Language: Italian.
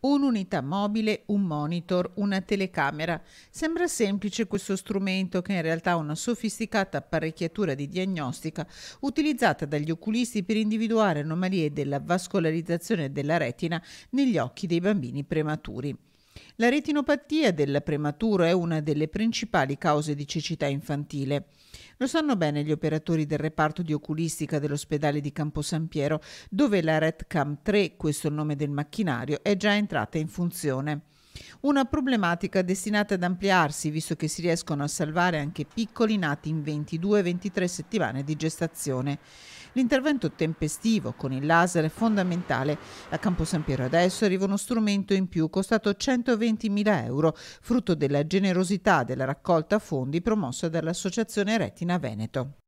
Un'unità mobile, un monitor, una telecamera. Sembra semplice questo strumento che in realtà è una sofisticata apparecchiatura di diagnostica utilizzata dagli oculisti per individuare anomalie della vascolarizzazione della retina negli occhi dei bambini prematuri. La retinopatia del prematuro è una delle principali cause di cecità infantile. Lo sanno bene gli operatori del reparto di oculistica dell'ospedale di Campo San Piero, dove la RETCAM 3, questo è il nome del macchinario, è già entrata in funzione. Una problematica destinata ad ampliarsi visto che si riescono a salvare anche piccoli nati in 22-23 settimane di gestazione. L'intervento tempestivo con il laser è fondamentale. A Campo San Piero adesso arriva uno strumento in più costato 120.000 euro, frutto della generosità della raccolta fondi promossa dall'Associazione Retina Veneto.